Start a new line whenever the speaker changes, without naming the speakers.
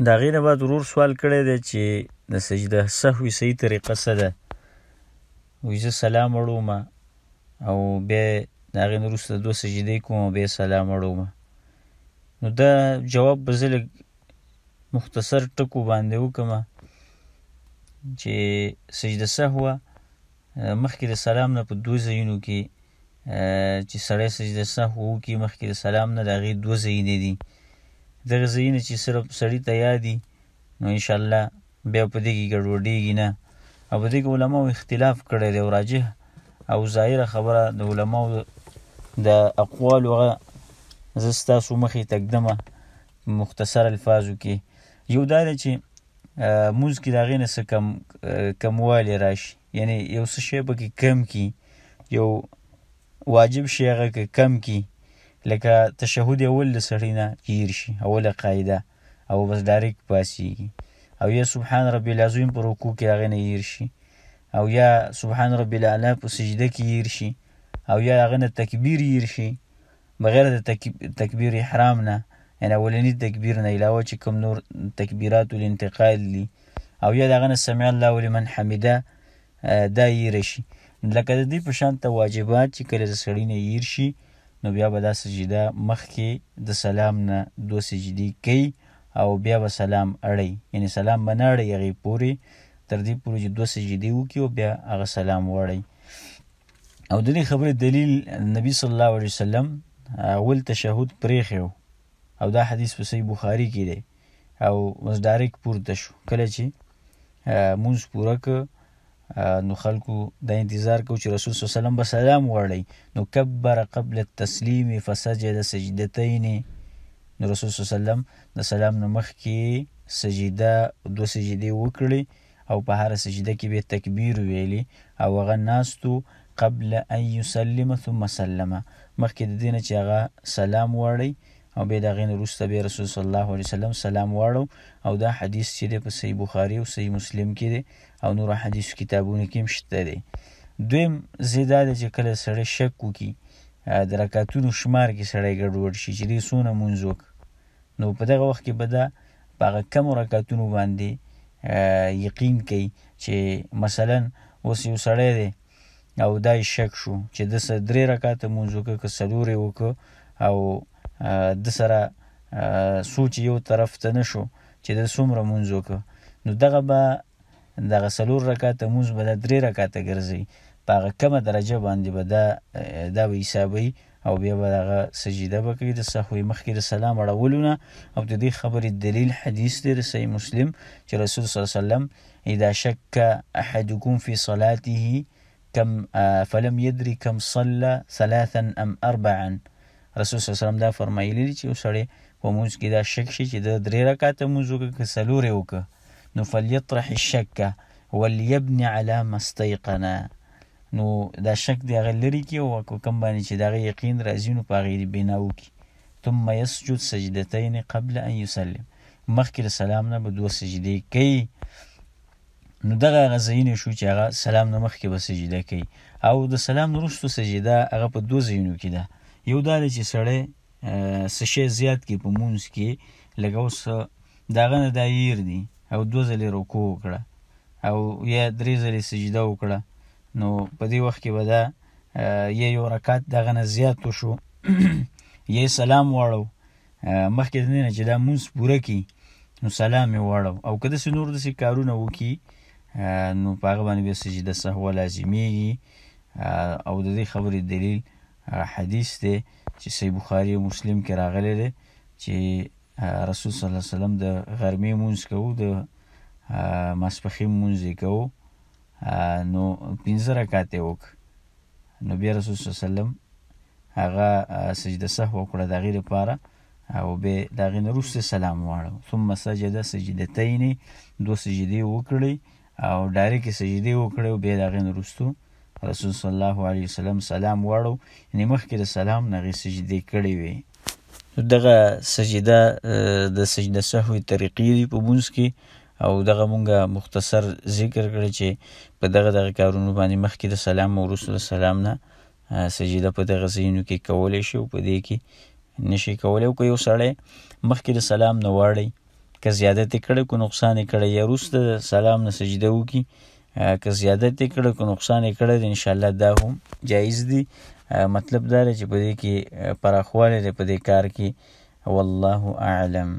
د هغې نه بعد ورور سوال کړی دی چې د سجده سهوي صحیح طریقه څه ده وایي زه سلام اړومه او بیا د هغې نه وروسته دوه سجدې کوم او بیا سلام اړومه نو دا جواب به زه لږ مختصر ټکو باندې وکړمه چې سجده سهوه مخکې د سلام نه په دوه ځایونو کې چې سړی سجده سهو وکړي مخکې د سلام نه د هغې دوه ځایونه دي دغه ځایونه چې صرف سړی ته یادي نو انشاءالله بیا په دې کې ګډوډېږي نه او په دې کې علماو اختلاف کړی دی او راجح او ظاهره خبره د علماو د اقوالو هغه زه ستاسو مخې ته ږدمه مختصر الفاظو کې یو دا دی چې موز کې د هغې نه څه کم کموالی راشي یعنی یو څه شی پکې کم کی یو واجب شی هغه که کم کی لکه تشهود اول د سړی نه گیر شي اوله قاعده او بس ډایرک پاسیږي او یا سبحان ربی العظیم پر رکوع کې هغه نه گیر شي او یا سبحان ربی الاعلى په سجده کې گیر شي او یا هغه نه تکبیر گیر شي بغیر د تکبیر احرام نه یعنی اولنی تکبیر نه علاوه چې کوم نور تکبیرات الانتقال دي او یا دغه نه سمع الله لمن حمده دا ییر شي لکه د دې په شان ته واجبات چې کله سړی نه ییر شي نو بیا به دا سجده مخکې د سلام نه دو سجدي کوي او بیا به سلام اړي یعنی سلام به نه اړي هغې پورې تر دې پورې چې دوه سجدې وکړي او بیا هغه سلام واړي او د دې خبرې دلیل نبی صلی الله علیه وسلم اول تشهود پرېښی او دا حدیث په صحیح بخاري کې دی او اوس ډایرک پورته شو کله چې مونځ پوره که نو خلکو د انتظار کو چې رسول صلی الله علیه وسلم به سلام وړي نو کبر قبل التسلیم فسجد سجدتين نو رسول صلی الله علیه وسلم د سلام نه مخکې سجده دو سجدي وکړي او په هر سجده کې به تکبیر ویلي او هغه ناستو قبل ان يسلم ثم سلم مخکې د دینه چې هغه سلام وړي او به دغه وروسته به رسول صلی الله علیه وسلم سلام واړو او دا حدیث چې د صحیح بخاری او صحیح مسلم کې دی او نور حدیث کتابونو کې هم شته دی دویم زیاده چې کله سړی شک وکي د رکعاتونو شمار کې سړی ګډوډ شي چې دې سونه منځوک نو په دغه وخت کې به دا په هغه کم رکعاتونو باندې یقین کوي چې مثلا اوس یو سړی دی او دا شک شو چې د سره درې رکعاته منځوکه که سلوري وکړه او د سره سوچ یو طرف ته نشو چې د څومره مونږ وکړو نو دغه به دغه سلور رکعت مونږ به د درې رکعت ګرځي په هغه کمه درجه باندې به دا دا به حسابي او بیا به دغه سجده وکړي د سهوی مخکې د سلام اړولونه او د دې خبرې دلیل حدیث دی رسی مسلم چې رسول صلی الله علیه وسلم اذا شک احدكم في صلاته كم فلم يدري كم صلى ثلاثا ام اربعا رسول صلی الله علیه وسلم دا فرمایلی چې یو سړی په موږ کې دا شک شي چې د درې رکعاته موږ وکړي که څلور وکړي نو فلیطرح الشک وليبني على ما استيقن نو دا شک دی غلری کې او کوم باندې چې دا یقین راځي نو په غیر بناو کې ثم يسجد سجدتين قبل ان يسلم مخکې سلام نه به دوه سجدې کوي نو دغه غزاین شو چې هغه سلام نه مخکې به سجده کوي او د سلام وروسته سجده هغه په دوه ځایونو کې ده یو دا دی چې سړی سشی زیات کې په مونځ کې لکه اوس داغه نه دا ییر دی او دو ځلې رکوع وکړه او یا درې ځلې سجده وکړه نو په دې وخت کې به دا یا یو رکات دغه نه زیات وشو یا سلام واړو مخکې د نه چې دا مونځ پوره کړي نو سلام یې واړو او که داسې نور داسې کارونه وکړي نو په هغه باندې بیا سجده سهوه لازمیږي او د دې خبرې دلیل هغه حدیث دی چې صحیح بخاری او مسلم کې راغلی دی چې رسول صلی الله علیه وسلم د غرمې مونږ کوو د مسبخین مونږ کوو نو پنځه رکعات وک نو بیا رسول صلی الله علیه وسلم هغه سجده سهو کړه د غیر لپاره او به د غیر وروسته سلام واړو ثم سجده سجدتین دو سجدي وکړي او ډایرکټ سجدي وکړي او به د غیر وروسته رسول صلی الله علیه وسلم سلام واړو یعنی مخکې د سلام نه غي سجدي کړې وي دغه سجده د سجده سهوی طریقې دی په مونږ کې او دغه مونږه مختصر ذکر کړی چې په دغه دغه کارونو باندې مخکې د سلام او رسول سلام نه سجده په دغه ځینو کې کولای شي او په دې کې نشي کولای او یو سړی مخکې د سلام نه واړی که زیادت کړي کو نقصان کړي یا روس د سلام نه سجده وکي که زیادت یې کړه که نقصان یې کړی ان شاء الله دا هم جایز دی مطلب دا دی چې په دې کې پراخوالی دی په دې کار کې والله اعلم